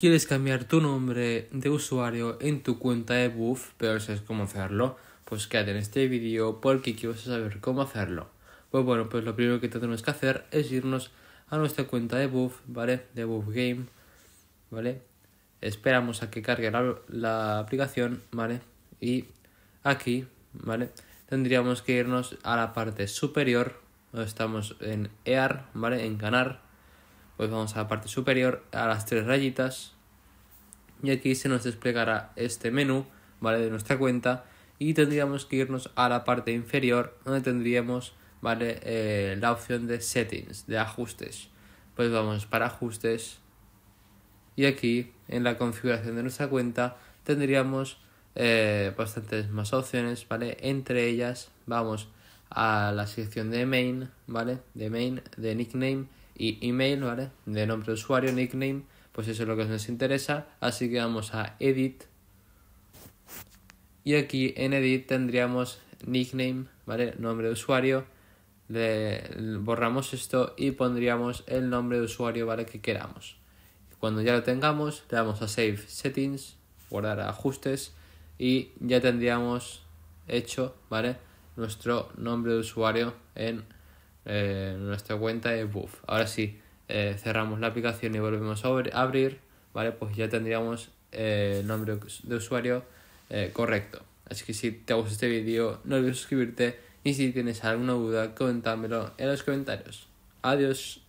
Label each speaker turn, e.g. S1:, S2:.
S1: ¿Quieres cambiar tu nombre de usuario en tu cuenta de Buff, pero sabes cómo hacerlo? Pues quédate en este vídeo porque quiero saber cómo hacerlo. Pues bueno, pues lo primero que tenemos que hacer es irnos a nuestra cuenta de Buff, ¿vale? De Buff Game, ¿vale? Esperamos a que cargue la, aplicación, ¿vale? Y aquí, ¿vale? Tendríamos que irnos a la parte superior, donde estamos en EAR, ¿vale? En ganar pues vamos a la parte superior, a las tres rayitas. Y aquí se nos desplegará este menú, ¿vale? De nuestra cuenta. Y tendríamos que irnos a la parte inferior, donde tendríamos, ¿vale? Eh, la opción de settings, de ajustes. Pues vamos para ajustes. Y aquí, en la configuración de nuestra cuenta, tendríamos eh, bastantes más opciones, ¿vale? Entre ellas, vamos a la sección de main, ¿vale? De main, de nickname y email, ¿vale? De nombre de usuario, nickname, pues eso es lo que nos interesa. Así que vamos a edit. Y aquí en edit tendríamos nickname, ¿vale? Nombre de usuario. borramos esto y pondríamos el nombre de usuario, ¿vale? Que queramos. Cuando ya lo tengamos, le damos a Save Settings, guardar ajustes y ya tendríamos hecho, ¿vale? Nuestro nombre de usuario en eh, nuestra cuenta es buff. Ahora sí, eh, cerramos la aplicación y volvemos a abrir, ¿vale? Pues ya tendríamos eh, el nombre de usuario correcto. Así que si te gusta este vídeo, no olvides suscribirte y si tienes alguna duda, coméntamelo en los comentarios. Adiós.